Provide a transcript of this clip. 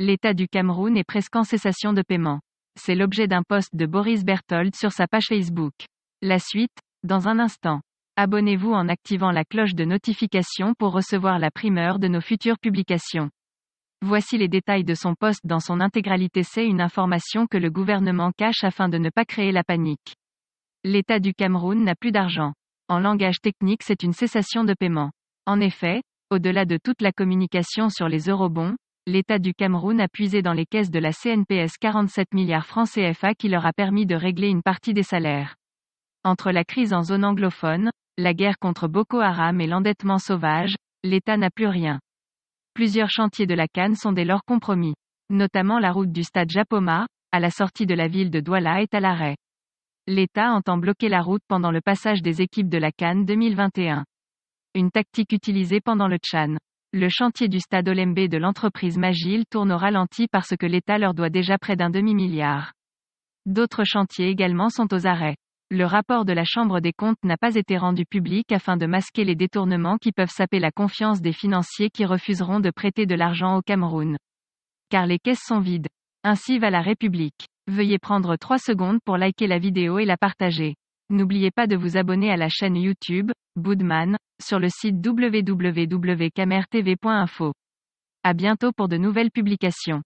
L'État du Cameroun est presque en cessation de paiement. C'est l'objet d'un post de Boris Berthold sur sa page Facebook. La suite, dans un instant. Abonnez-vous en activant la cloche de notification pour recevoir la primeur de nos futures publications. Voici les détails de son poste dans son intégralité. C'est une information que le gouvernement cache afin de ne pas créer la panique. L'État du Cameroun n'a plus d'argent. En langage technique, c'est une cessation de paiement. En effet, au-delà de toute la communication sur les eurobonds, l'État du Cameroun a puisé dans les caisses de la CNPS 47 milliards francs CFA qui leur a permis de régler une partie des salaires. Entre la crise en zone anglophone, la guerre contre Boko Haram et l'endettement sauvage, l'État n'a plus rien. Plusieurs chantiers de la Cannes sont dès lors compromis, notamment la route du stade Japoma, à la sortie de la ville de Douala est à l'arrêt. L'État entend bloquer la route pendant le passage des équipes de la Cannes 2021. Une tactique utilisée pendant le Tchad. Le chantier du stade Olembe de l'entreprise Magil tourne au ralenti parce que l'État leur doit déjà près d'un demi-milliard. D'autres chantiers également sont aux arrêts. Le rapport de la Chambre des comptes n'a pas été rendu public afin de masquer les détournements qui peuvent saper la confiance des financiers qui refuseront de prêter de l'argent au Cameroun. Car les caisses sont vides. Ainsi va la République. Veuillez prendre 3 secondes pour liker la vidéo et la partager. N'oubliez pas de vous abonner à la chaîne YouTube, Boodman, sur le site www.camertv.info. À bientôt pour de nouvelles publications.